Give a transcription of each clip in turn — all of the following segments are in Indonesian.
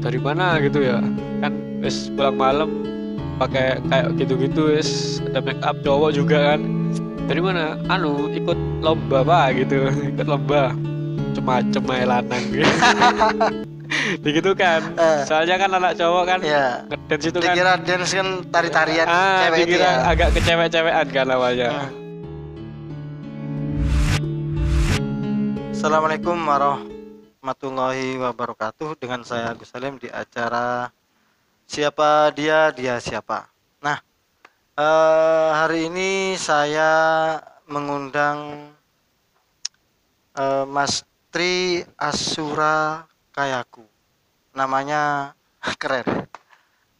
dari mana gitu ya kan es pulang malam pakai kayak gitu-gitu es ada make up cowok juga kan dari mana anu ikut lomba apa gitu ikut lomba cuma macem lanang gitu. gitu kan. Eh. Soalnya kan anak cowok kan ya. ngedance itu kan. Dikira dance kan tari-tarian ah, cewek dikira itu ya. agak kecewek-cewekan kan namanya. Uh. Ah. Assalamualaikum warahmatullahi warahmatullahi wabarakatuh dengan saya Agus Salim di acara siapa dia dia siapa nah eh, hari ini saya mengundang eh, Mas Tri Asura Kayaku namanya keren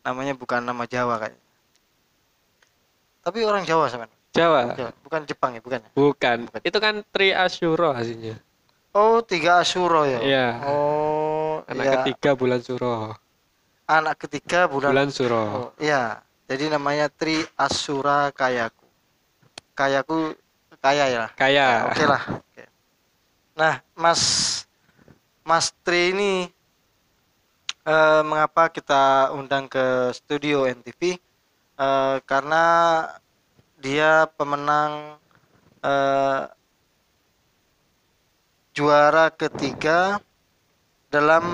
namanya bukan nama Jawa kayak tapi orang Jawa sama. Jawa. Jawa bukan Jepang ya bukan ya? bukan, bukan. itu kan Tri Asura hasilnya Oh, tiga Asyura ya. Iya. Oh, anak ya. ketiga bulan Suro. Anak ketiga bulan bulan Suro. Oh, iya. Jadi namanya Tri Asura Kayaku. Kayaku kaya ya. Kaya. Nah, Oke okay lah. Okay. Nah, Mas Mas Tri ini eh, mengapa kita undang ke studio NTV? Eh, karena dia pemenang eh, juara ketiga dalam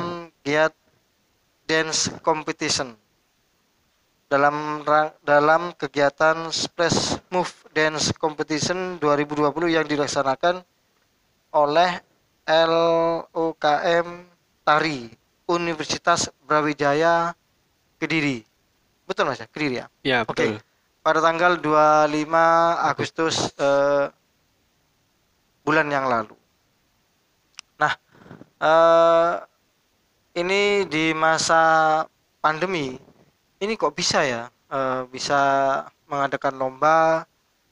giat dance competition dalam dalam kegiatan Splash Move Dance Competition 2020 yang dilaksanakan oleh LOKM Tari Universitas Brawijaya Kediri. Betul Mas ya? Kediri ya? Ya, betul. Oke. Okay. Pada tanggal 25 Agustus eh, bulan yang lalu uh, ini di masa pandemi ini kok bisa ya uh, bisa mengadakan lomba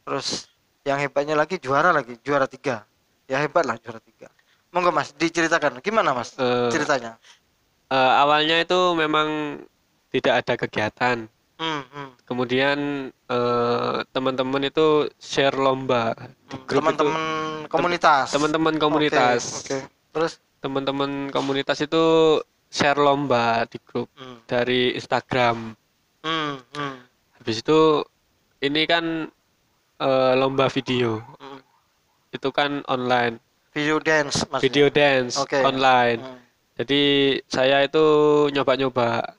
terus yang hebatnya lagi juara lagi juara tiga ya hebat lah juara tiga monggo mas diceritakan gimana mas uh, ceritanya uh, awalnya itu memang tidak ada kegiatan hmm, -hmm. kemudian uh, teman-teman itu share lomba teman-teman komunitas teman-teman komunitas okay, okay. terus teman-teman komunitas itu share lomba di grup hmm. dari Instagram. Hmm, hmm. Habis itu ini kan e, lomba video. Hmm. Itu kan online. Video dance maksudnya. Video dance okay. online. Hmm. Jadi saya itu nyoba-nyoba.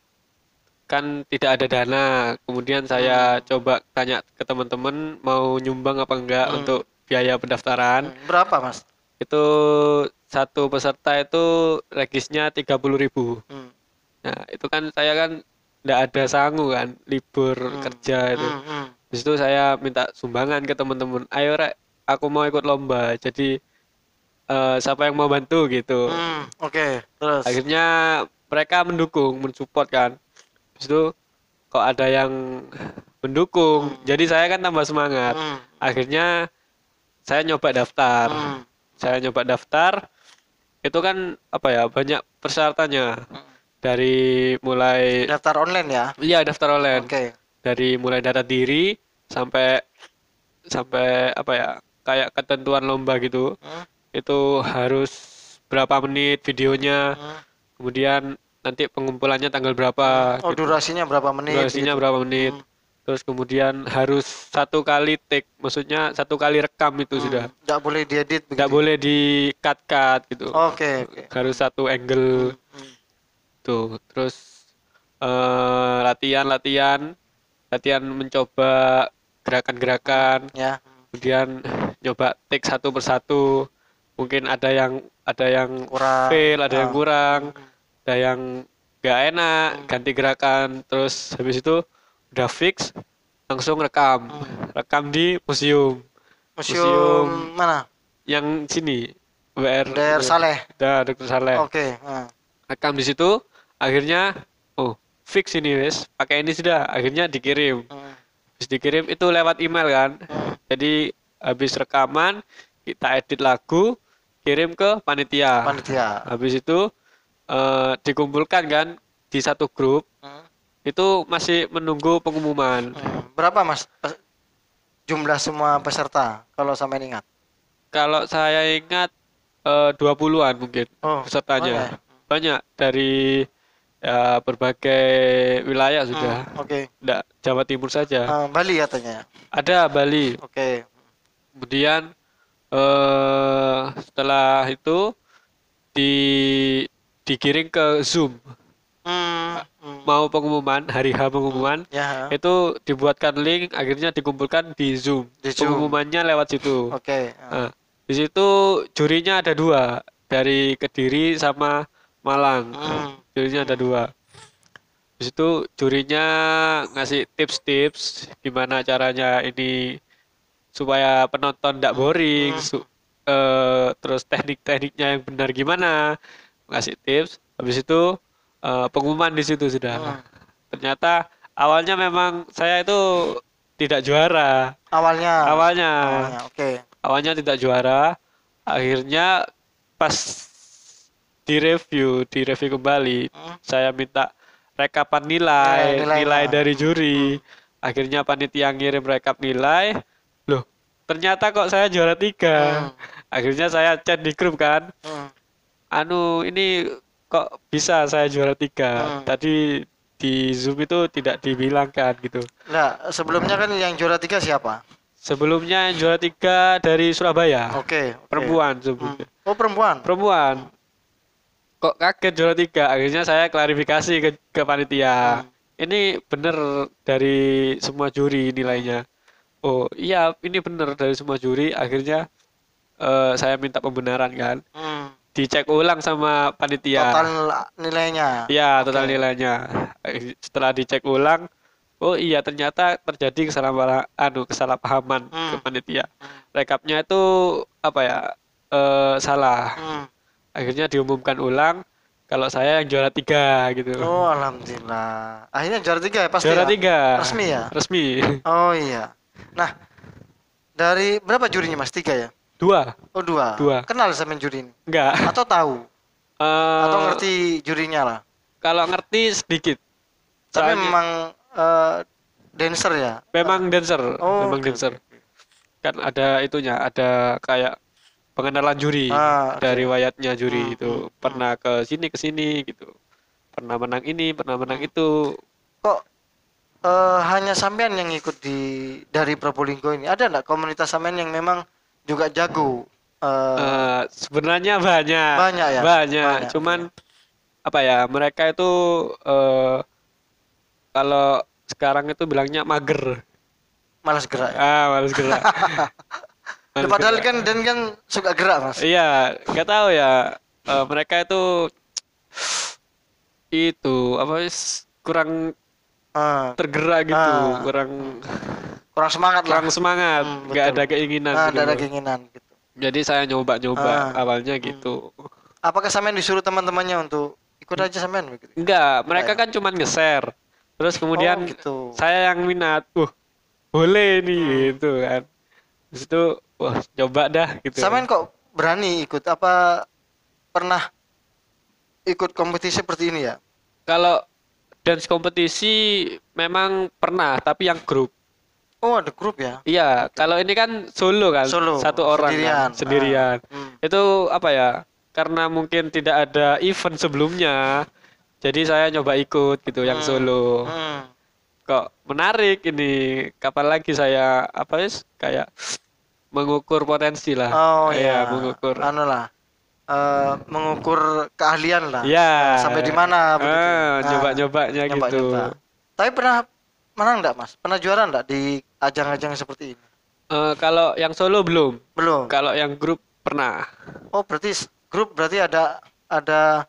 Kan tidak ada dana. Kemudian saya hmm. coba tanya ke teman-teman mau nyumbang apa enggak hmm. untuk biaya pendaftaran. Hmm. Berapa, Mas? Itu satu peserta itu regisnya tiga ribu. hmm. nah itu kan saya kan tidak ada sangu kan libur hmm. kerja itu hmm. Hmm. Di situ saya minta sumbangan ke teman-teman ayo rek aku mau ikut lomba jadi uh, siapa yang mau bantu gitu hmm. oke okay. terus akhirnya mereka mendukung mensupport kan Di situ kok ada yang mendukung hmm. jadi saya kan tambah semangat hmm. akhirnya saya nyoba daftar hmm. saya nyoba daftar itu kan apa ya banyak persyaratannya hmm. dari mulai daftar online ya iya daftar online okay. dari mulai data diri sampai sampai apa ya kayak ketentuan lomba gitu hmm. itu harus berapa menit videonya hmm. kemudian nanti pengumpulannya tanggal berapa oh gitu. durasinya berapa menit durasinya gitu. berapa menit hmm terus kemudian harus satu kali take maksudnya satu kali rekam itu hmm, sudah nggak boleh diedit nggak boleh di cut cut gitu oke okay, okay. harus satu angle hmm, hmm. tuh terus uh, eh, latihan latihan latihan mencoba gerakan-gerakan ya kemudian coba take satu persatu mungkin ada yang ada yang kurang fail ada oh. yang ah. kurang hmm. ada yang gak enak ganti gerakan terus habis itu udah fix langsung rekam hmm. rekam di museum. museum museum mana yang sini WR DR Saleh da Dr Saleh oke okay. Nah. hmm. rekam di situ akhirnya oh fix ini wes pakai ini sudah akhirnya dikirim hmm. habis dikirim itu lewat email kan hmm. jadi habis rekaman kita edit lagu kirim ke panitia panitia habis itu uh, dikumpulkan kan di satu grup hmm itu masih menunggu pengumuman. Hmm. Berapa mas eh, jumlah semua peserta kalau sampai ingat? Kalau saya ingat eh, dua e, puluhan mungkin oh, pesertanya. Banyak, ya? banyak dari ya, berbagai wilayah hmm, sudah. Hmm, Oke. Okay. Tidak Jawa Timur saja. Hmm, Bali katanya. Ada Bali. Oke. Okay. Kemudian eh, setelah itu di dikirim ke Zoom mau pengumuman hari H pengumuman ya. itu dibuatkan link akhirnya dikumpulkan di Zoom. Di Zoom. Pengumumannya lewat situ. Oke. Okay. Ya. Nah, di situ jurinya ada dua dari Kediri sama Malang. Hmm. Nah, jurinya ada dua. Di situ jurinya ngasih tips-tips gimana caranya ini supaya penonton tidak hmm. boring, hmm. uh, terus teknik-tekniknya yang benar gimana, ngasih tips. Habis itu Eh, pengumuman di situ sudah. Hmm. Ternyata awalnya memang saya itu tidak juara. Awalnya. Awalnya. Awalnya, oke. Okay. Awalnya tidak juara. Akhirnya pas di review, di review kembali, hmm. saya minta rekapan nilai, eh, nilai, nilai ya. dari juri. Hmm. Akhirnya panitia ngirim rekap nilai. Loh, ternyata kok saya juara tiga. Hmm. Akhirnya saya chat di grup kan. Hmm. Anu, ini kok bisa saya juara tiga hmm. tadi di zoom itu tidak dibilangkan gitu nah sebelumnya kan yang juara tiga siapa sebelumnya yang juara tiga dari Surabaya oke okay, okay. perempuan hmm. oh perempuan perempuan kok kaget juara tiga akhirnya saya klarifikasi ke, ke panitia hmm. ini benar dari semua juri nilainya oh iya ini benar dari semua juri akhirnya uh, saya minta pembenaran kan hmm dicek ulang sama panitia. Total nilainya. ya total okay. nilainya. Eh, setelah dicek ulang, oh iya ternyata terjadi kesalahan anu kesalahpahaman hmm. ke panitia. Rekapnya itu apa ya? E, salah. Hmm. Akhirnya diumumkan ulang kalau saya yang juara tiga gitu. Oh alhamdulillah. Akhirnya juara tiga ya pasti. Juara ya? tiga. Resmi ya. Resmi. Oh iya. Nah dari berapa jurinya mas tiga ya? Dua. Oh dua. Dua. Kenal sama juri ini? Enggak. Atau tahu? Uh, Atau ngerti jurinya lah? Kalau ngerti sedikit. Tapi Soalnya... memang uh, dancer ya? Memang dancer. Oh, memang okay. dancer. Kan ada itunya, ada kayak pengenalan juri ah, dari okay. riwayatnya juri hmm, itu hmm, hmm. pernah ke sini ke sini gitu. Pernah menang ini, pernah menang itu. Kok uh, hanya sampean yang ikut di dari Probolinggo ini? Ada enggak komunitas sampean yang memang juga jago uh, uh, sebenarnya banyak banyak ya banyak, banyak. cuman apa ya mereka itu uh, kalau sekarang itu bilangnya mager malas gerak ya? ah malas gerak malas padahal gerak. kan dan kan suka gerak mas iya nggak tahu ya uh, mereka itu itu apa kurang uh, tergerak gitu uh. kurang kurang semangat lah kurang semangat hmm, nggak ada keinginan nah, gitu. ada keinginan gitu jadi saya nyoba nyoba ah. awalnya hmm. gitu apakah sampean disuruh teman-temannya untuk ikut aja sampean gitu? enggak mereka kan cuma ngeser terus kemudian oh, gitu. saya yang minat uh boleh nih hmm. gitu kan terus itu wah coba dah gitu sampean kok berani ikut apa pernah ikut kompetisi seperti ini ya kalau dance kompetisi memang pernah tapi yang grup Oh ada grup ya? Iya, kalau ini kan solo kan, solo, satu orang sendirian. Kan? sendirian. Ah. Hmm. Itu apa ya? Karena mungkin tidak ada event sebelumnya, jadi saya nyoba ikut gitu hmm. yang solo. Hmm. Kok menarik ini? Kapan lagi saya apa ya? Kayak mengukur potensi lah. Oh iya, ya, mengukur. Anu lah. Uh, eh, mengukur keahlian lah. Ya. Sampai di mana Uh, ah, nyoba cobanya gitu. -nyoba. Tapi pernah menang enggak, Mas? Pernah juara enggak di ajang-ajang seperti ini? Uh, kalau yang solo belum. Belum. Kalau yang grup pernah. Oh, berarti grup berarti ada ada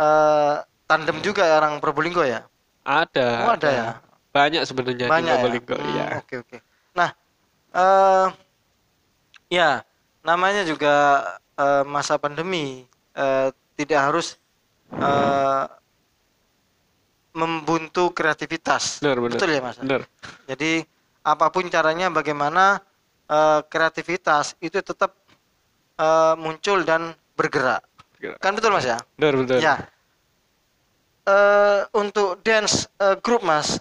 uh, tandem juga ya orang Probolinggo ya? Ada. Oh, ada, ya. Banyak sebenarnya Banyak di ya? Probolinggo, ya. Oke, hmm, oke. Okay, Nah, uh, ya, namanya juga uh, masa pandemi uh, tidak harus uh, membuntu kreativitas. Benar, benar. Betul ya, Mas? Benar. Jadi apapun caranya bagaimana uh, kreativitas itu tetap uh, muncul dan bergerak. bergerak. Kan betul Mas ya? Betul betul. Ya. Uh, untuk dance uh, group Mas,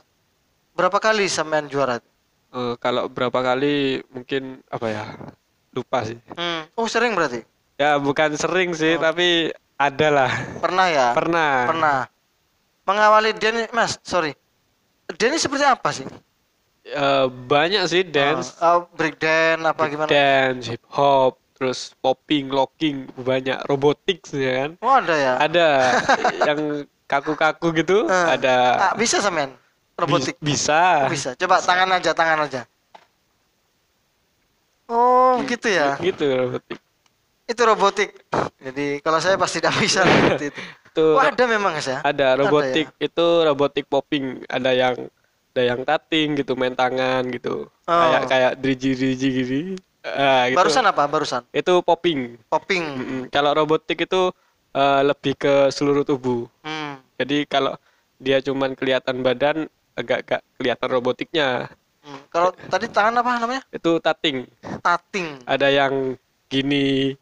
berapa kali sampean juara? Uh, kalau berapa kali mungkin apa ya? Lupa sih. Hmm. Oh, sering berarti? Ya, bukan sering sih, oh. tapi ada lah. Pernah ya? Pernah. Pernah. Mengawali dance Mas, sorry. Dance seperti apa sih? uh, banyak sih oh, dance uh, uh, break dance apa break gimana dance hip hop terus popping locking banyak robotik ya kan oh ada ya ada yang kaku-kaku gitu uh, ada uh, bisa semen robotik Bi bisa bisa oh, coba bisa. tangan aja tangan aja oh G gitu. gitu ya gitu robotik itu robotik jadi kalau saya pasti tidak bisa itu Tuh, oh, ada memang ya ada robotik ada ya? itu robotik popping ada yang ada yang tating gitu main tangan gitu oh. kayak kayak driji driji gini uh, gitu. barusan apa barusan itu popping popping mm -hmm. kalau robotik itu uh, lebih ke seluruh tubuh hmm. jadi kalau dia cuman kelihatan badan agak agak kelihatan robotiknya hmm. kalau tadi tangan apa namanya itu tating tating ada yang gini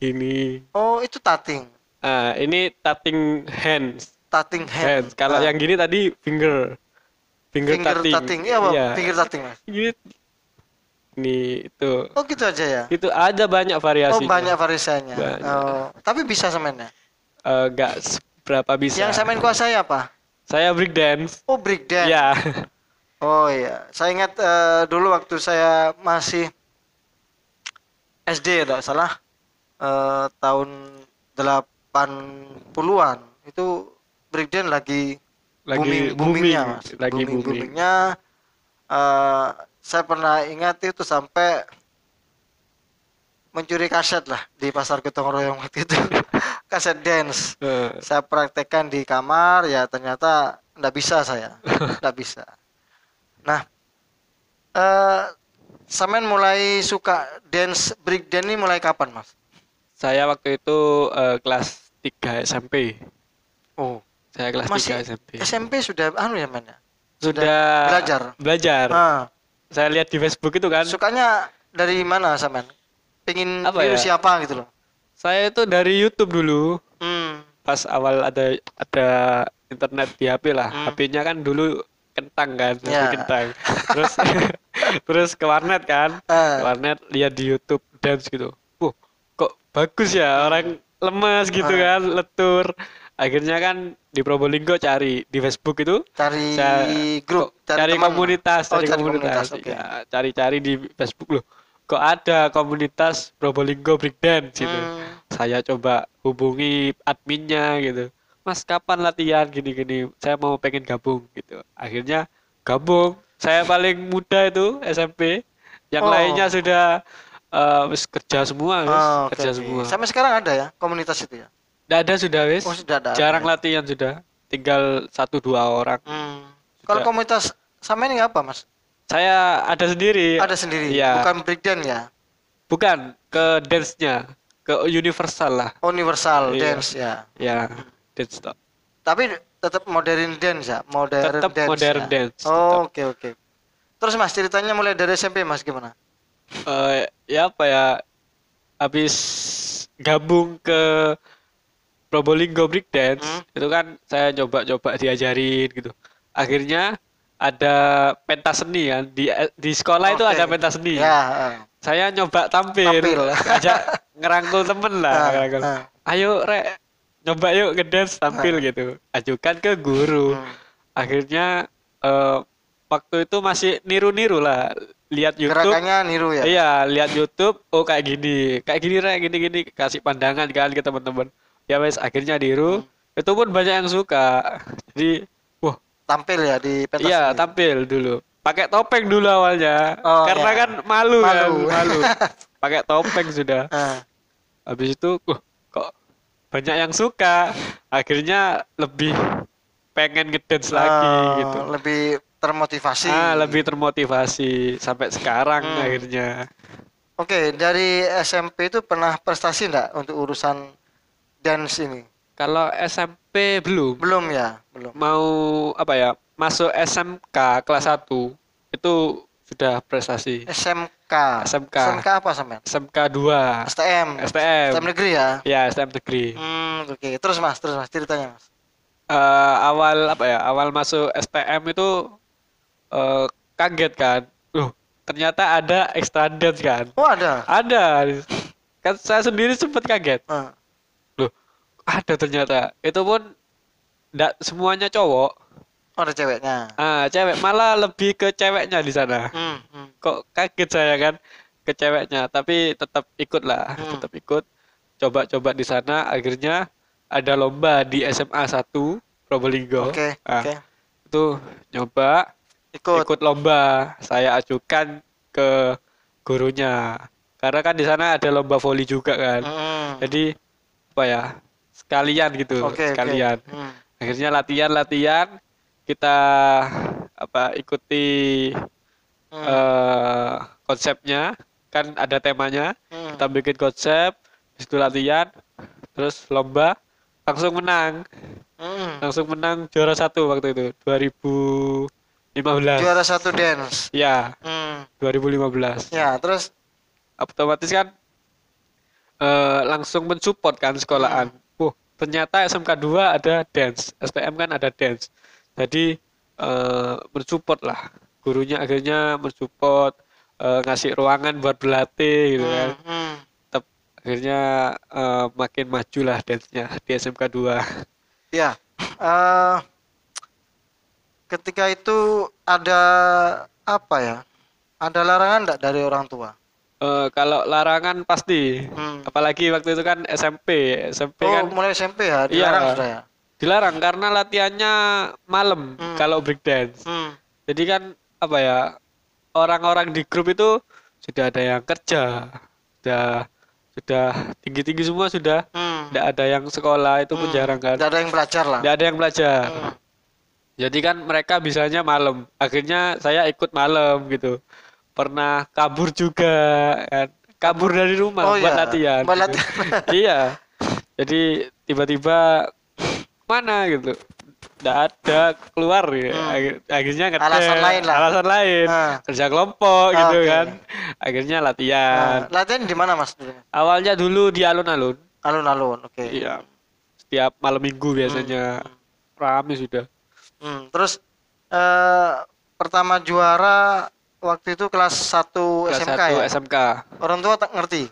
gini oh itu tating uh, ah, ini tating hands tating hands, hands. kalau uh. yang gini tadi finger finger, finger tutting. tutting. Iya, ya. finger tutting. Gitu. Nih itu. Oh, gitu aja ya. Itu ada banyak variasi. Oh, banyak variasinya. Banyak. Oh, tapi bisa semennya. Eh, uh, enggak berapa bisa. Yang semen kuasai apa? Saya break dance. Oh, break dance. Ya. Oh iya, saya ingat uh, dulu waktu saya masih SD tidak ya, salah uh, tahun 80-an itu breakdance lagi lagi booming, boomingnya mas. lagi booming, booming. boomingnya uh, saya pernah ingat itu sampai mencuri kaset lah di pasar gotong royong waktu itu kaset dance uh. saya praktekkan di kamar ya ternyata nggak bisa saya nggak bisa nah uh, eh, Samen mulai suka dance break dance ini mulai kapan mas? Saya waktu itu uh, kelas 3 SMP. Oh. Saya kelas Masih 3 SMP. SMP sudah anu ya mana? Ya? Sudah, sudah belajar. Belajar. Ah. Saya lihat di Facebook itu kan. Sukanya dari mana Saman? Pengin Apa ya? siapa gitu loh. Saya itu dari YouTube dulu. Hmm. Pas awal ada ada internet di HP lah. Hmm. HP-nya kan dulu kentang kan, ya. kentang. Terus terus ke warnet kan. Ah. Ke warnet lihat di YouTube dance gitu. Wah, kok bagus ya orang lemas gitu ah. kan, letur. Akhirnya kan di Probolinggo cari di Facebook itu cari cari grup cari, cari komunitas oh, cari, cari komunitas, okay. ya, cari-cari di Facebook loh kok ada komunitas Probolinggo Breakdance gitu hmm. saya coba hubungi adminnya gitu mas kapan latihan gini-gini saya mau pengen gabung gitu akhirnya gabung saya paling muda itu SMP yang oh. lainnya sudah uh, kerja semua oh, kerja okay. semua sampai sekarang ada ya komunitas itu ya tidak ada sudah wis. Oh, sudah ada. Jarang latihan sudah. Tinggal satu dua orang. Hmm. Kalau komunitas sama ini apa mas? Saya ada sendiri. Ada sendiri. Ya. Bukan breakdown ya? Bukan ke dance-nya ke universal lah. Oh, universal iya. dance ya. Ya, dance top Tapi tetap modern dance ya, modern tetap dance. Ya? modern ya. dance. Oh, oke oke. okay. Terus Mas ceritanya mulai dari SMP Mas gimana? Eh uh, ya apa ya? Habis gabung ke Probolinggo Break Dance hmm. itu kan saya coba-coba diajarin gitu. Akhirnya ada pentas seni kan di di sekolah okay. itu ada pentas seni. Ya, Saya nyoba tampil, tampil. ajak ngerangkul temen lah. Uh, ngerangkul. Uh. Ayo re, nyoba yuk ngedance tampil uh. gitu. Ajukan ke guru. Hmm. Akhirnya uh, waktu itu masih niru-niru lah lihat YouTube gerakannya niru ya iya lihat YouTube oh kayak gini kayak gini re, gini gini kasih pandangan kan ke teman-teman ya wes akhirnya diru hmm. itu pun banyak yang suka jadi wah tampil ya di pentas iya ini. tampil dulu pakai topeng dulu awalnya oh, karena ya. kan malu malu kan, malu pakai topeng sudah uh. habis itu wah, kok banyak yang suka akhirnya lebih pengen ngedance oh, lagi gitu lebih termotivasi ah lebih termotivasi sampai sekarang hmm. akhirnya Oke, okay, dari SMP itu pernah prestasi enggak untuk urusan dan sini kalau SMP belum belum ya belum mau apa ya masuk SMK kelas hmm. satu 1 itu sudah prestasi SMK SMK SMK apa sampean SMK 2 STM STM STM negeri ya ya STM negeri hmm, oke okay. terus mas terus mas ceritanya mas uh, awal apa ya awal masuk STM itu uh, kaget kan loh ternyata ada extra dance kan oh ada ada kan saya sendiri sempat kaget uh. Ada ternyata. Itu pun ndak semuanya cowok. ada ceweknya. Ah, cewek malah lebih ke ceweknya di sana. Hmm, hmm. Kok kaget saya kan ke ceweknya, tapi tetap ikut lah, hmm. tetap ikut. Coba-coba di sana akhirnya ada lomba di SMA 1 Probolinggo. Oke, okay, ah, oke. Okay. Itu nyoba ikut. ikut lomba. Saya ajukan ke gurunya. Karena kan di sana ada lomba voli juga kan. Hmm. Jadi apa ya? sekalian gitu okay, sekalian okay. Hmm. akhirnya latihan latihan kita apa ikuti hmm. uh, konsepnya kan ada temanya hmm. kita bikin konsep itu latihan terus lomba langsung menang hmm. langsung menang juara satu waktu itu 2015 juara satu dance ya hmm. 2015 ya terus otomatis kan uh, langsung mensupport kan sekolahan hmm ternyata SMK 2 ada dance, STM kan ada dance. Jadi eh, mensupport lah. Gurunya akhirnya mensupport e, ngasih ruangan buat berlatih gitu kan. Mm -hmm. hmm. Tep, akhirnya e, makin maju lah dance-nya di SMK 2. Ya. Uh, ketika itu ada apa ya? Ada larangan enggak dari orang tua? Uh, kalau larangan pasti, hmm. apalagi waktu itu kan SMP, SMP oh, kan mulai SMP ya dilarang iya, sudah ya. Dilarang karena latihannya malam hmm. kalau break dance. Hmm. Jadi kan apa ya orang-orang di grup itu sudah ada yang kerja, sudah sudah tinggi tinggi semua sudah, tidak hmm. ada yang sekolah itu hmm. pun jarang kan. Tidak ada yang belajar lah. Tidak ada yang belajar. Hmm. Jadi kan mereka bisanya malam. Akhirnya saya ikut malam gitu pernah kabur juga kan kabur dari rumah oh, buat iya. latihan buat gitu. latihan iya jadi tiba-tiba mana gitu Tidak, ada keluar ya hmm. akhirnya ngetel, alasan lain lah alasan lain ah. kerja kelompok ah, gitu okay. kan akhirnya latihan ah. latihan di mana mas awalnya dulu di alun-alun alun-alun oke okay. iya setiap malam minggu hmm. biasanya hmm. ramai sudah hmm. terus uh, pertama juara waktu itu kelas 1 kelas SMK 1 ya? SMK. Orang tua tak ngerti?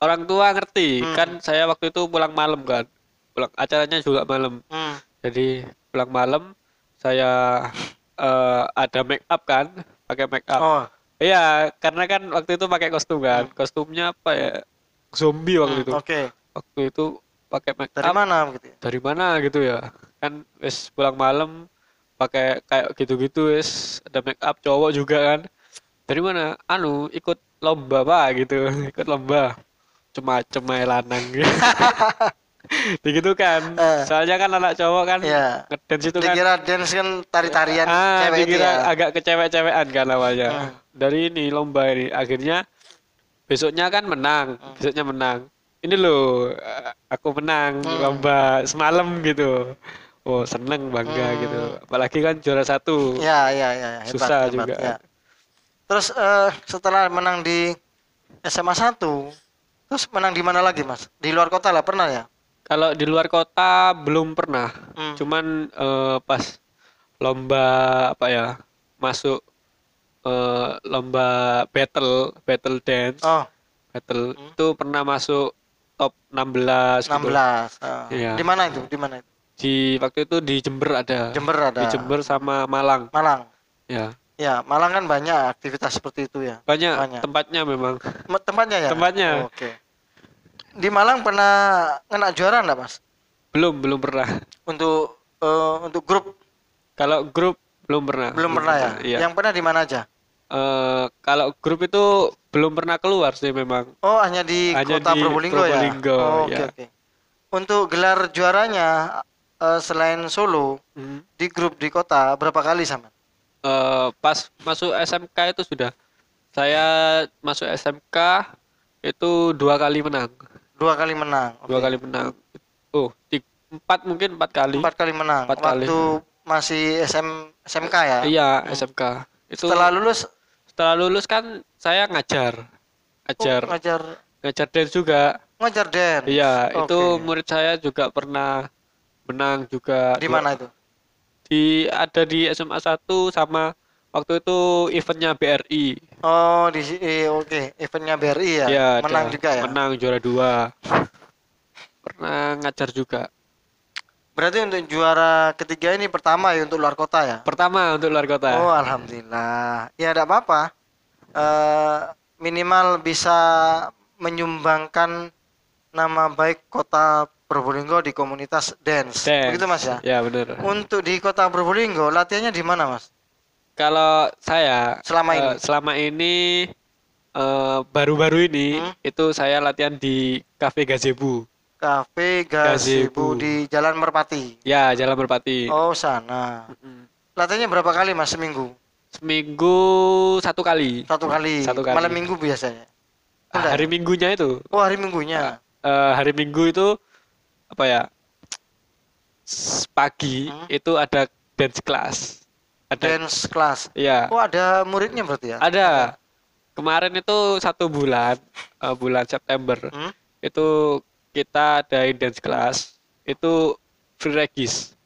Orang tua ngerti, hmm. kan saya waktu itu pulang malam kan. Pulang acaranya juga malam. Hmm. Jadi pulang malam saya uh, ada make up kan, pakai make up. Oh. Iya, karena kan waktu itu pakai kostum kan. Hmm. Kostumnya apa ya? Zombie waktu hmm, itu. Oke. Okay. Waktu itu pakai make up. Dari mana gitu? Ya? Dari mana gitu ya? Kan wis pulang malam pakai kayak gitu-gitu wis ada make up cowok juga kan dari mana anu ikut lomba pak gitu ikut lomba cuma cemai lanang gitu, begitu kan eh. soalnya kan anak cowok kan iya. ngedance itu kan dikira dance kan tari-tarian ah, cewek dikira ya. agak kecewek-cewekan kan namanya uh. Hmm. dari ini lomba ini akhirnya besoknya kan menang uh. besoknya menang ini loh eh, aku menang hmm. lomba semalam gitu oh seneng bangga hmm. gitu apalagi kan juara satu ya ya ya hebat, susah hebat, juga ya. Terus uh, setelah menang di SMA 1, terus menang di mana lagi, Mas? Di luar kota lah pernah ya? Kalau di luar kota belum pernah. Hmm. Cuman uh, pas lomba apa ya? Masuk uh, lomba battle, battle dance. Oh. Battle hmm. itu pernah masuk top 16 16. Gitu. Oh. Ya. Di mana itu? Di mana itu? Di waktu itu di Jember ada. Jember ada. Di Jember sama Malang. Malang. Ya. Ya, Malang kan banyak aktivitas seperti itu ya. Banyak, banyak. tempatnya memang. Tempatnya ya. Tempatnya. Oh, Oke. Okay. Di Malang pernah kena juara enggak, Mas? Belum, belum pernah. Untuk uh, untuk grup. Kalau grup belum pernah. Belum, pernah, pernah ya. Iya. Yang pernah di mana aja? Uh, kalau grup itu belum pernah keluar sih memang. Oh, hanya di hanya Kota di Probolinggo, ya? Probolinggo ya. Oh, oke okay, ya. oke. Okay. Untuk gelar juaranya uh, selain Solo, hmm. di grup di kota berapa kali sama? uh, pas masuk SMK itu sudah saya masuk SMK itu dua kali menang dua kali menang dua okay. kali menang oh tiga, empat mungkin empat kali empat kali menang empat waktu kali. masih SM SMK ya iya hmm. SMK itu setelah lulus setelah lulus kan saya ngajar ngajar oh, ngajar ngajar dance juga ngajar dance iya okay. itu murid saya juga pernah menang juga di mana itu di ada di SMA 1 sama waktu itu eventnya BRI. Oh, di eh, oke, okay. eventnya BRI ya. ya menang ada, juga ya. Menang juara dua. Pernah ngajar juga. Berarti untuk juara ketiga ini pertama ya untuk luar kota ya? Pertama untuk luar kota. Oh, alhamdulillah. Ya tidak apa-apa. Uh, minimal bisa menyumbangkan nama baik kota Probolinggo di komunitas dance. dance. Begitu Mas ya? Ya, benar. Untuk di Kota Probolinggo latihannya di mana, Mas? Kalau saya selama eh, ini selama ini eh, baru-baru uh, ini hmm? itu saya latihan di Cafe Gazebo. Cafe Gazebo, di Jalan Merpati. Ya, Jalan Merpati. Oh, sana. mm Latihannya berapa kali, Mas, seminggu? Seminggu satu kali. Satu kali. Satu kali. Malam minggu biasanya. Ah, hari minggunya itu. Oh, hari minggunya. Uh, hari minggu itu apa ya pagi hmm. itu ada dance class ada dance class ya oh ada muridnya berarti ya ada kemarin itu satu bulan uh, bulan September hmm? itu kita ada dance class itu free regis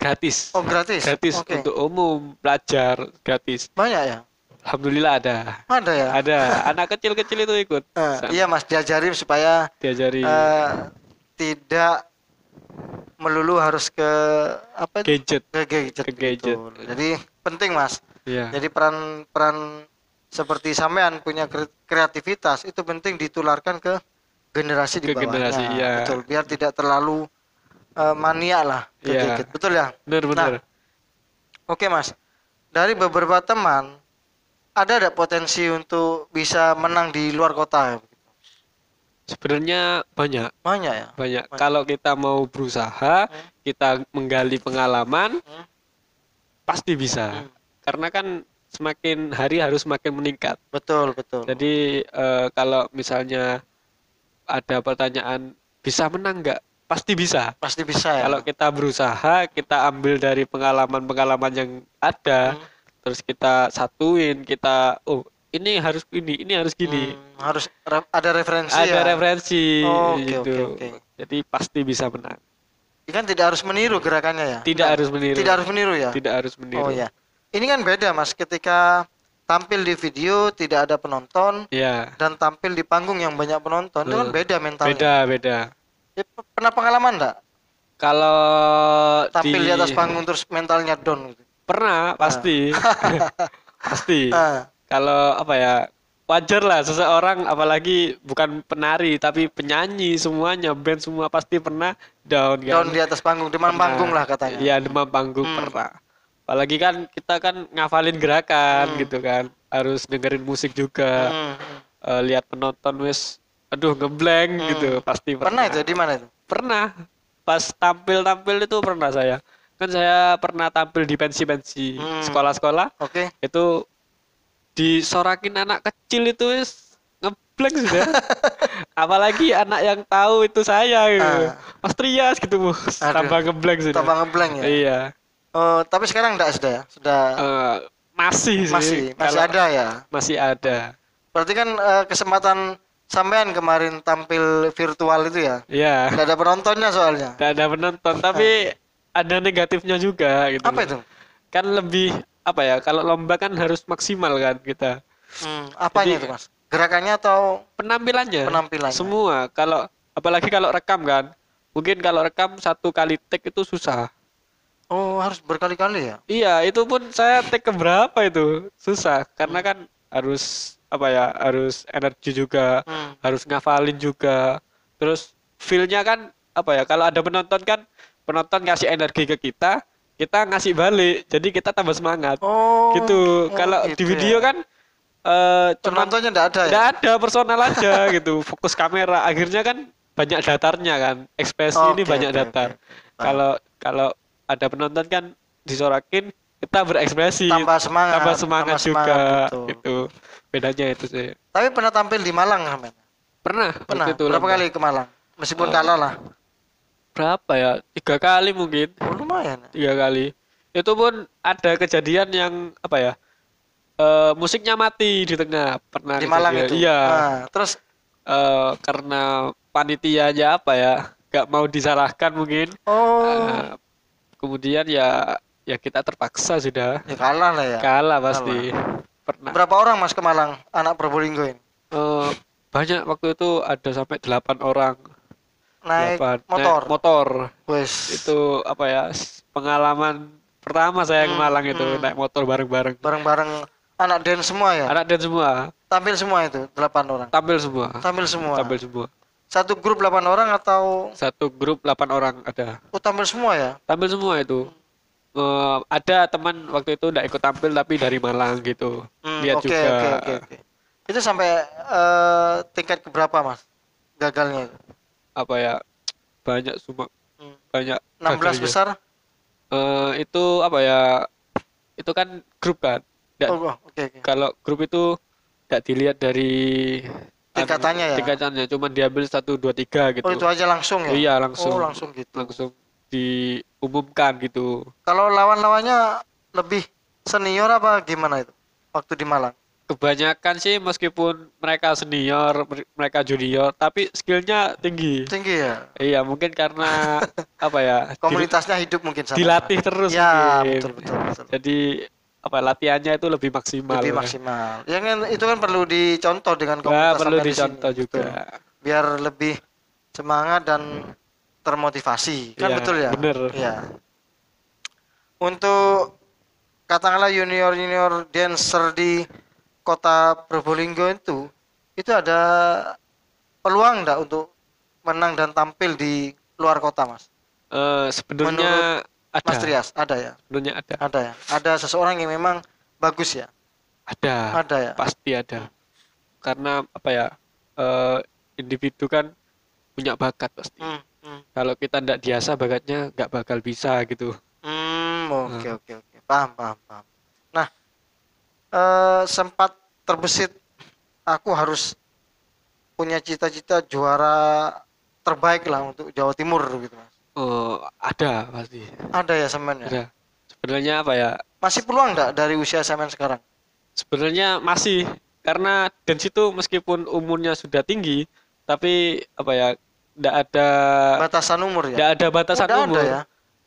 gratis oh gratis gratis okay. untuk umum pelajar gratis banyak ya Alhamdulillah ada. Ada ya. Ada. Anak kecil-kecil itu ikut. Uh, iya mas diajari supaya diajari uh, eh, tidak melulu harus ke apa gadget ke gadget, ke gadget. Gitu. jadi penting mas yeah. jadi peran peran seperti sampean punya kreativitas itu penting ditularkan ke generasi ke di bawahnya generasi, iya. betul biar tidak terlalu uh, mania lah ke yeah. gadget betul ya benar nah, benar nah, oke okay, mas dari beberapa teman ada ada potensi untuk bisa menang di luar kota Sebenarnya banyak. Banyak ya. Banyak. banyak. Kalau kita mau berusaha, hmm. kita menggali pengalaman, hmm. pasti bisa. Hmm. Karena kan semakin hari harus semakin meningkat. Betul betul. Jadi uh, kalau misalnya ada pertanyaan bisa menang nggak? Pasti bisa. Pasti bisa. Ya? Kalau kita berusaha, kita ambil dari pengalaman-pengalaman yang ada, hmm. terus kita satuin, kita oh ini harus ini ini harus gini hmm, harus re ada referensi ada ya? referensi oh, okay, gitu okay, okay. jadi pasti bisa menang ini kan tidak harus meniru gerakannya ya tidak nah, harus meniru tidak harus meniru ya tidak harus meniru oh ya ini kan beda mas ketika tampil di video tidak ada penonton ya. dan tampil di panggung yang banyak penonton itu kan beda mentalnya beda beda ya, pernah pengalaman enggak kalau tampil di... di atas panggung terus mentalnya down gitu. pernah pasti pasti ah kalau apa ya wajar lah seseorang apalagi bukan penari tapi penyanyi semuanya band semua pasti pernah down kan? down di atas panggung di mana panggung lah katanya iya mana panggung hmm. pernah apalagi kan kita kan ngafalin gerakan hmm. gitu kan harus dengerin musik juga hmm. uh, lihat penonton wes aduh ngeblank hmm. gitu pasti pernah, pernah itu di mana itu pernah pas tampil tampil itu pernah saya kan saya pernah tampil di pensi pensi hmm. sekolah sekolah oke okay. itu disorakin anak kecil itu is ngeblank sudah. Apalagi anak yang tahu itu saya gitu. Uh. Mas Trias gitu, bu, Tambah ngeblank sudah. Tambah ngeblank ya. Iya. Oh, tapi sekarang enggak sudah ya? Sudah uh, masih sih. Masih, masih ada ya. Masih ada. Berarti kan uh, kesempatan sampean kemarin tampil virtual itu ya? Iya. Tidak ada penontonnya soalnya. Enggak ada penonton, tapi ah. ada negatifnya juga gitu. Apa itu? Kan lebih apa ya kalau lomba kan harus maksimal kan kita hmm, apa itu mas gerakannya atau penampilannya penampilannya semua kalau apalagi kalau rekam kan mungkin kalau rekam satu kali take itu susah oh harus berkali-kali ya iya itu pun saya take berapa itu susah karena kan harus apa ya harus energi juga hmm. harus ngafalin juga terus feelnya kan apa ya kalau ada penonton kan penonton ngasih energi ke kita kita ngasih balik jadi kita tambah semangat oh gitu oh, kalau gitu di ya. video kan uh, eh, cuma penontonnya enggak ada ya? ada personal aja gitu fokus kamera akhirnya kan banyak datarnya kan ekspresi oh, ini banyak okay, datar nah. kalau okay. kalau ada penonton kan disorakin kita berekspresi tambah semangat tambah semangat tambah juga semangat gitu. itu bedanya itu sih tapi pernah tampil di Malang kan pernah pernah itu berapa lomba. kali ke Malang meskipun uh, kalah lah berapa ya tiga kali mungkin oh, lumayan tiga kali itu pun ada kejadian yang apa ya e, musiknya mati di tengah pernah di Malang itu iya nah, terus eh, karena karena aja apa ya nggak mau disalahkan mungkin oh nah, kemudian ya ya kita terpaksa sudah ya kalah lah ya kalah pasti kalah. pernah berapa orang mas ke Malang anak Probolinggo ini eh, banyak waktu itu ada sampai delapan orang naik apa? motor. Naik motor. Wes. Itu apa ya? Pengalaman pertama saya hmm, ke Malang itu hmm. naik motor bareng-bareng. Bareng-bareng anak dan semua ya? Anak dan semua. Tampil semua itu delapan orang. Tampil semua. Tampil semua. Tampil semua. Satu grup delapan orang atau Satu grup delapan orang ada. Oh, tampil semua ya? Tampil semua itu. Uh, ada teman waktu itu tidak ikut tampil tapi dari Malang gitu. Hmm, Lihat okay, juga. Okay, okay, okay. Itu sampai uh, tingkat keberapa mas? Gagalnya? apa ya banyak cuma hmm. banyak 16 kadernya. besar uh, itu apa ya itu kan grup kan oh, okay, oh, okay. kalau grup itu tidak dilihat dari anu, tingkatannya ya tingkatannya cuma diambil satu dua tiga gitu oh itu aja langsung ya iya langsung oh, langsung gitu langsung diumumkan gitu kalau lawan lawannya lebih senior apa gimana itu waktu di Malang kebanyakan sih meskipun mereka senior mereka junior tapi skillnya tinggi tinggi ya iya mungkin karena apa ya komunitasnya di, hidup mungkin sama. dilatih terus ya betul, betul betul jadi apa latihannya itu lebih maksimal lebih maksimal ya yang itu kan perlu dicontoh dengan ya, komunitas nah, perlu dicontoh di juga betul. biar lebih semangat dan termotivasi kan ya, betul ya bener ya untuk katakanlah junior junior dancer di kota Probolinggo itu itu ada peluang enggak untuk menang dan tampil di luar kota, Mas? Uh, sebenarnya Menurut ada. Mas Trias, ada ya? Sebenarnya ada. Ada ya. Ada seseorang yang memang bagus ya? Ada. Ada ya. Pasti ada. Karena apa ya? Uh, individu kan punya bakat pasti. Hmm, hmm. Kalau kita tidak biasa bakatnya nggak bakal bisa gitu. Hmm, oke nah. oke oke. Paham, paham, paham. Eh, sempat terbesit aku harus punya cita-cita juara terbaik lah untuk Jawa Timur gitu mas. Oh ada pasti. Ada ya semen ya. Sebenarnya apa ya? Masih peluang nggak dari usia semen sekarang? Sebenarnya masih karena dan situ meskipun umurnya sudah tinggi tapi apa ya tidak ada batasan umur ya. Tidak ada batasan Udah umur. Ada ya?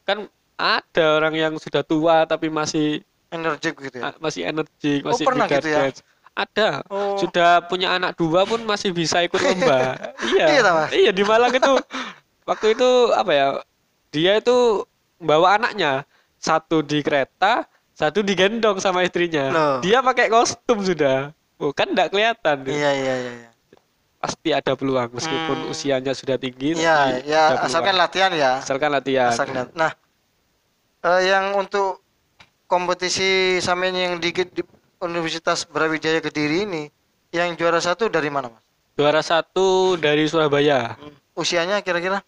Kan ada orang yang sudah tua tapi masih Energik gitu ya? Ah, masih energik, oh, masih oh, pernah gitu ya? Dance. Ada. Oh. Sudah punya anak dua pun masih bisa ikut lomba. iya. Iya, iya, di Malang itu waktu itu apa ya? Dia itu bawa anaknya satu di kereta, satu digendong sama istrinya. no. Dia pakai kostum sudah. Bukan oh, tidak kelihatan. Iya, iya, iya, iya. Pasti ada peluang meskipun hmm. usianya sudah tinggi. Iya, iya asalkan latihan ya. Asalkan latihan. Asalkan. Nah, uh, yang untuk kompetisi samen yang dikit di Universitas Brawijaya Kediri ini yang juara satu dari mana mas? Juara satu dari Surabaya. Hmm. Usianya kira-kira?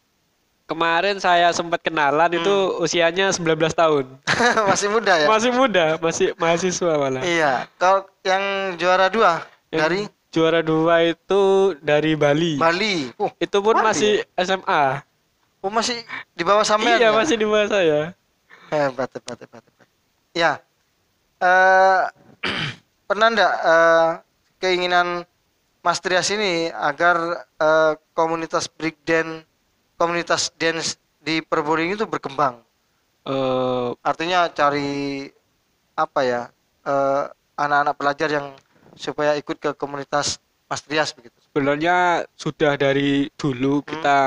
Kemarin saya sempat kenalan hmm. itu usianya 19 tahun. masih muda ya? Masih muda, masih mahasiswa malah. Iya. Kalau yang juara dua yang dari? Juara dua itu dari Bali. Bali. Oh, itu pun Bali. masih SMA. Ya? Oh masih di bawah sampean? Iya ya? masih di bawah saya. Hebat, hebat, hebat. hebat ya eh, pernah enggak uh, eh, keinginan Mas Trias ini agar uh, komunitas breakdance komunitas dance di perboring itu berkembang uh, artinya cari apa ya eh, anak-anak pelajar yang supaya ikut ke komunitas Mas Trias begitu sebenarnya sudah dari dulu hmm. kita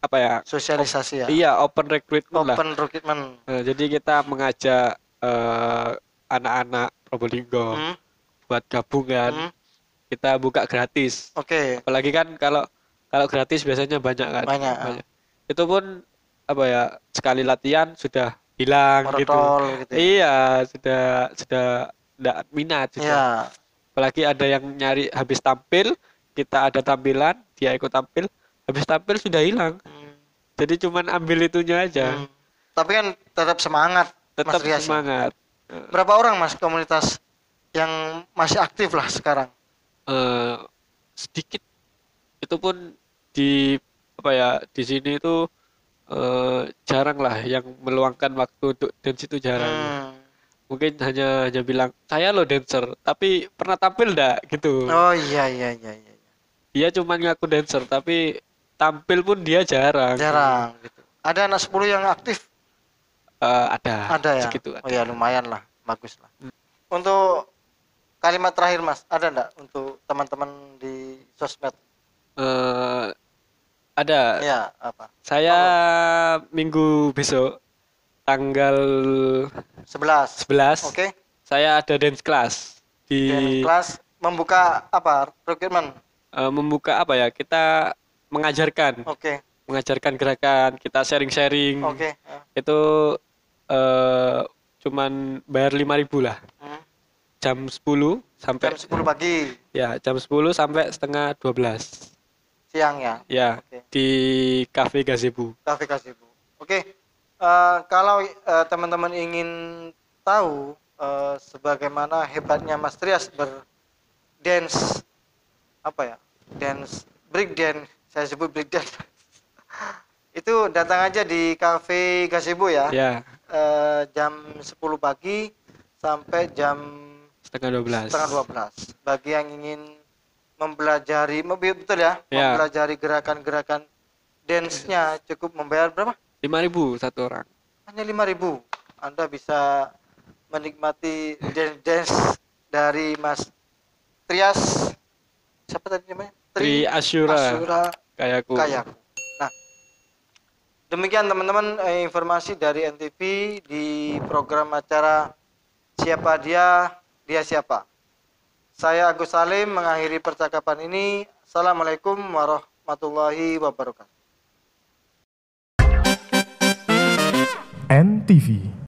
apa ya sosialisasi ya iya open recruitment open lah. recruitment nah, jadi kita mengajak uh, anak-anak Probolinggo hmm? buat gabungan hmm? kita buka gratis. Oke. Okay. Apalagi kan kalau kalau gratis biasanya banyak kan. Banyak. Ah. banyak. Itu pun apa ya sekali latihan sudah hilang Merotol, gitu. gitu. Ya? Iya sudah sudah tidak minat Iya. Apalagi ada yang nyari habis tampil kita ada tampilan dia ikut tampil habis tampil sudah hilang. Hmm. Jadi cuman ambil itunya aja. Hmm. Tapi kan tetap semangat tetap Mas semangat. Berapa orang Mas komunitas yang masih aktif lah sekarang? Uh, sedikit. Itu pun di apa ya di sini itu uh, jarang lah yang meluangkan waktu untuk dance itu jarang. Hmm. Mungkin hanya hanya bilang saya lo dancer, tapi pernah tampil enggak gitu. Oh iya iya iya iya. Dia cuma ngaku dancer tapi tampil pun dia jarang. Jarang gitu. Ada anak 10 yang aktif uh, ada. Ada ya. Segitu, ada. Oh ya lumayan lah, bagus lah. Hmm. Untuk kalimat terakhir Mas, ada enggak untuk teman-teman di sosmed? Uh, ada. Ya, apa? Saya oh. minggu besok tanggal 11 11 Oke. Okay. Saya ada dance class di dance class membuka apa? Recruitment? Uh, eh, membuka apa ya? Kita mengajarkan. Oke. Okay. Mengajarkan gerakan, kita sharing-sharing. Oke. Okay. Itu uh, cuman bayar lima ribu lah hmm? jam sepuluh sampai jam sepuluh pagi ya jam sepuluh sampai setengah dua belas siang ya ya okay. di cafe gazebo cafe gazebo oke okay. uh, eh, kalau teman eh, teman-teman ingin tahu uh, sebagaimana hebatnya Mas Trias ber dance apa ya dance break dance saya sebut break dance itu datang aja di cafe gazebo ya ya eh, jam 10 pagi sampai jam setengah 12. Setengah 12. Bagi yang ingin mempelajari, iya, betul ya, ya. mempelajari gerakan-gerakan dance-nya cukup membayar berapa? 5000 satu orang. Hanya 5000. Anda bisa menikmati dance, dari Mas Trias siapa tadi namanya? Tri, Tri Asyura. Asyura Kayakku. Kayakku. Demikian teman-teman eh, informasi dari NTV di program acara Siapa Dia, Dia Siapa. Saya Agus Salim mengakhiri percakapan ini. Assalamualaikum warahmatullahi wabarakatuh. NTV